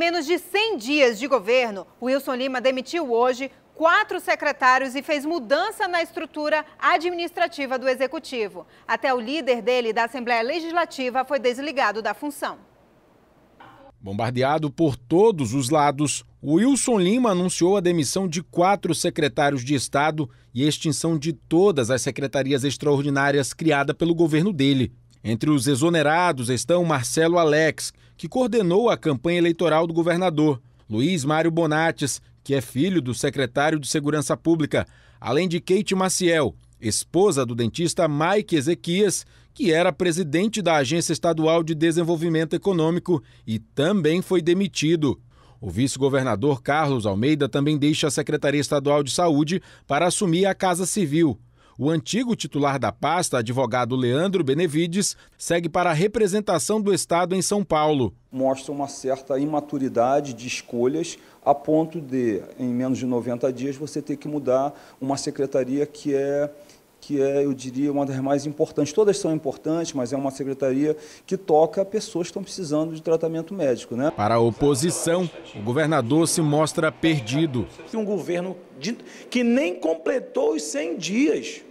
menos de 100 dias de governo, Wilson Lima demitiu hoje quatro secretários e fez mudança na estrutura administrativa do executivo. Até o líder dele da Assembleia Legislativa foi desligado da função. Bombardeado por todos os lados, Wilson Lima anunciou a demissão de quatro secretários de Estado e a extinção de todas as secretarias extraordinárias criadas pelo governo dele. Entre os exonerados estão Marcelo Alex, que coordenou a campanha eleitoral do governador, Luiz Mário Bonates, que é filho do secretário de Segurança Pública, além de Kate Maciel, esposa do dentista Mike Ezequias, que era presidente da Agência Estadual de Desenvolvimento Econômico e também foi demitido. O vice-governador Carlos Almeida também deixa a Secretaria Estadual de Saúde para assumir a Casa Civil. O antigo titular da pasta, advogado Leandro Benevides, segue para a representação do Estado em São Paulo. Mostra uma certa imaturidade de escolhas a ponto de, em menos de 90 dias, você ter que mudar uma secretaria que é que é, eu diria, uma das mais importantes. Todas são importantes, mas é uma secretaria que toca pessoas que estão precisando de tratamento médico. Né? Para a oposição, o governador se mostra perdido. Um governo que nem completou os 100 dias.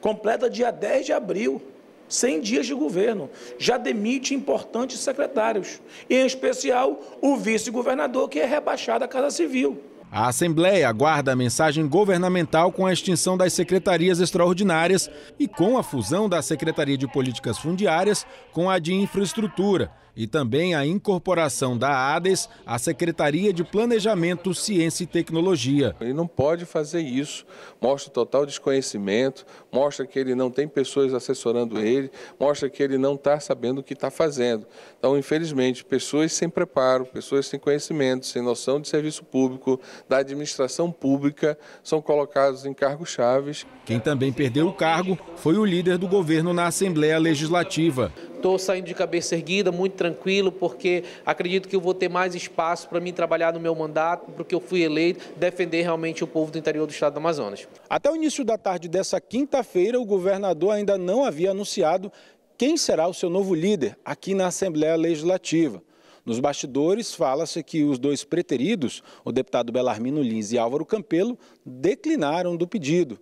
Completa dia 10 de abril, 100 dias de governo. Já demite importantes secretários, em especial o vice-governador, que é rebaixado à Casa Civil. A Assembleia aguarda a mensagem governamental com a extinção das secretarias extraordinárias e com a fusão da Secretaria de Políticas Fundiárias com a de Infraestrutura e também a incorporação da ADES à Secretaria de Planejamento, Ciência e Tecnologia. Ele não pode fazer isso, mostra total desconhecimento, mostra que ele não tem pessoas assessorando ele, mostra que ele não está sabendo o que está fazendo. Então, infelizmente, pessoas sem preparo, pessoas sem conhecimento, sem noção de serviço público, da administração pública, são colocados em cargos chaves. Quem também perdeu o cargo foi o líder do governo na Assembleia Legislativa. Estou saindo de cabeça erguida, muito tranquilo, porque acredito que eu vou ter mais espaço para mim trabalhar no meu mandato, porque eu fui eleito, defender realmente o povo do interior do estado do Amazonas. Até o início da tarde dessa quinta-feira, o governador ainda não havia anunciado quem será o seu novo líder aqui na Assembleia Legislativa. Nos bastidores, fala-se que os dois preteridos, o deputado Belarmino Lins e Álvaro Campelo, declinaram do pedido.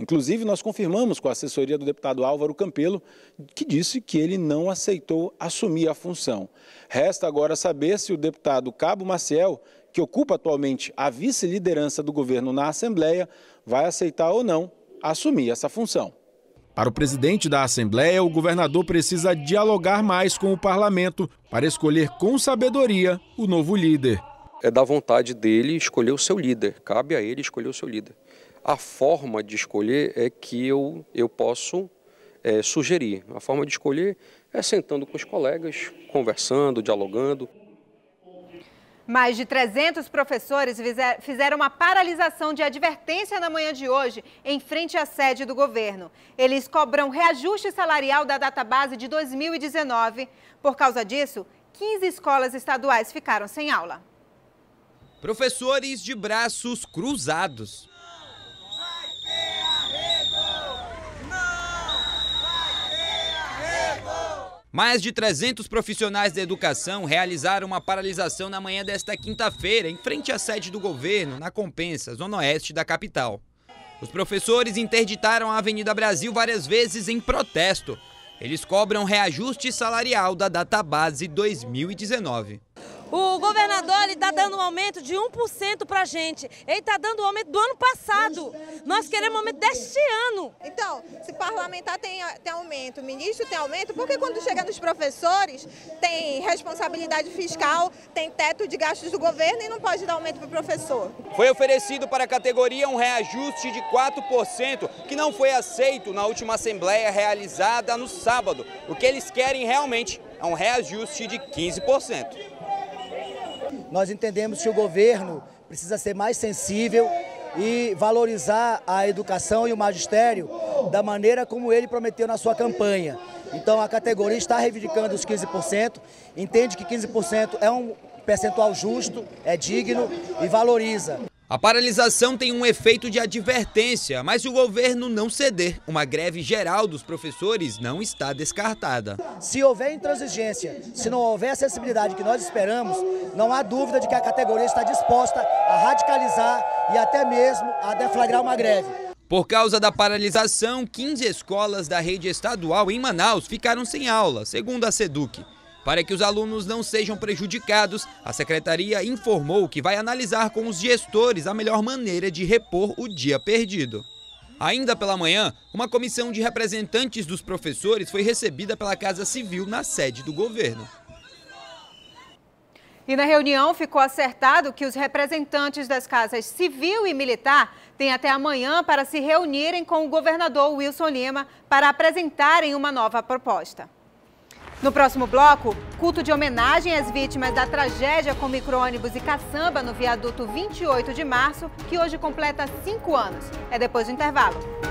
Inclusive, nós confirmamos com a assessoria do deputado Álvaro Campelo, que disse que ele não aceitou assumir a função. Resta agora saber se o deputado Cabo Maciel, que ocupa atualmente a vice-liderança do governo na Assembleia, vai aceitar ou não assumir essa função. Para o presidente da Assembleia, o governador precisa dialogar mais com o parlamento para escolher com sabedoria o novo líder. É da vontade dele escolher o seu líder, cabe a ele escolher o seu líder. A forma de escolher é que eu, eu posso é, sugerir. A forma de escolher é sentando com os colegas, conversando, dialogando. Mais de 300 professores fizeram uma paralisação de advertência na manhã de hoje, em frente à sede do governo. Eles cobram reajuste salarial da data base de 2019. Por causa disso, 15 escolas estaduais ficaram sem aula. Professores de braços cruzados. Mais de 300 profissionais da educação realizaram uma paralisação na manhã desta quinta-feira, em frente à sede do governo, na Compensa, zona oeste da capital. Os professores interditaram a Avenida Brasil várias vezes em protesto. Eles cobram reajuste salarial da data base 2019. O governador está dando um aumento de 1% para a gente. Ele está dando um aumento do ano passado. Nós queremos um aumento deste ano. Então, se parlamentar tem, tem aumento, ministro tem aumento, porque quando chega nos professores, tem responsabilidade fiscal, tem teto de gastos do governo e não pode dar aumento para o professor. Foi oferecido para a categoria um reajuste de 4%, que não foi aceito na última assembleia realizada no sábado. O que eles querem realmente é um reajuste de 15%. Nós entendemos que o governo precisa ser mais sensível e valorizar a educação e o magistério da maneira como ele prometeu na sua campanha. Então a categoria está reivindicando os 15%, entende que 15% é um percentual justo, é digno e valoriza. A paralisação tem um efeito de advertência, mas o governo não ceder, uma greve geral dos professores não está descartada. Se houver intransigência, se não houver acessibilidade que nós esperamos, não há dúvida de que a categoria está disposta a radicalizar e até mesmo a deflagrar uma greve. Por causa da paralisação, 15 escolas da rede estadual em Manaus ficaram sem aula, segundo a SEDUC. Para que os alunos não sejam prejudicados, a secretaria informou que vai analisar com os gestores a melhor maneira de repor o dia perdido. Ainda pela manhã, uma comissão de representantes dos professores foi recebida pela Casa Civil na sede do governo. E na reunião ficou acertado que os representantes das casas civil e militar têm até amanhã para se reunirem com o governador Wilson Lima para apresentarem uma nova proposta. No próximo bloco, culto de homenagem às vítimas da tragédia com micro-ônibus e caçamba no viaduto 28 de março, que hoje completa cinco anos. É depois do intervalo.